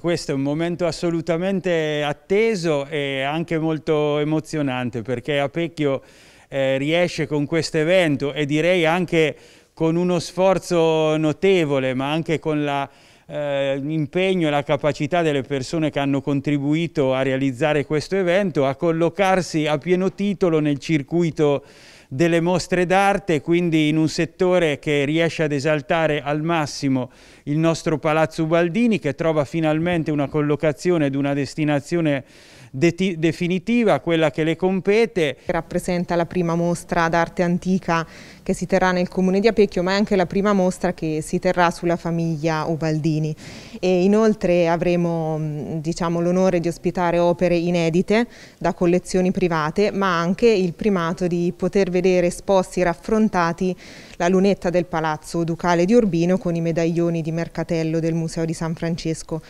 Questo è un momento assolutamente atteso e anche molto emozionante perché Apecchio eh, riesce con questo evento e direi anche con uno sforzo notevole ma anche con la eh, e la capacità delle persone che hanno contribuito a realizzare questo evento, a collocarsi a pieno titolo nel circuito delle mostre d'arte, quindi in un settore che riesce ad esaltare al massimo il nostro Palazzo Baldini, che trova finalmente una collocazione ed una destinazione de definitiva, quella che le compete. Rappresenta la prima mostra d'arte antica che si terrà nel comune di Apecchio, ma è anche la prima mostra che si terrà sulla famiglia Ubaldini bambini. E inoltre avremo mm, diciamo, l'onore di ospitare opere inedite da collezioni private, ma anche il primato di poter vedere esposti e raffrontati la lunetta del Palazzo Ducale di Urbino con i medaglioni di Mercatello del Museo di San Francesco.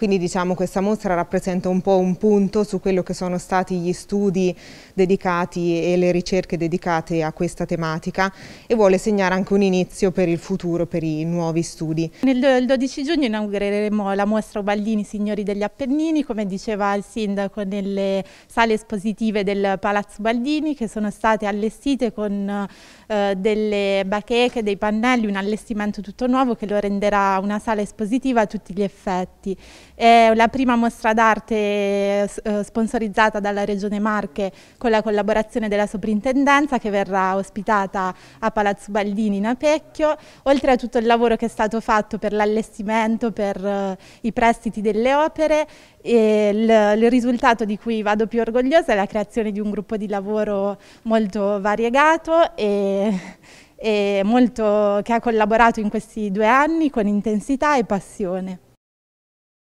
Quindi diciamo questa mostra rappresenta un po' un punto su quello che sono stati gli studi dedicati e le ricerche dedicate a questa tematica e vuole segnare anche un inizio per il futuro, per i nuovi studi. Nel 12 giugno giugno inaugureremo la mostra Ubaldini Signori degli Appennini, come diceva il sindaco, nelle sale espositive del Palazzo Baldini che sono state allestite con eh, delle bacheche, dei pannelli, un allestimento tutto nuovo che lo renderà una sala espositiva a tutti gli effetti. È la prima mostra d'arte eh, sponsorizzata dalla Regione Marche con la collaborazione della Soprintendenza che verrà ospitata a Palazzo Baldini in Apecchio, oltre a tutto il lavoro che è stato fatto per l'allestimento intervento per eh, i prestiti delle opere e il, il risultato di cui vado più orgogliosa è la creazione di un gruppo di lavoro molto variegato e molto, che ha collaborato in questi due anni con intensità e passione.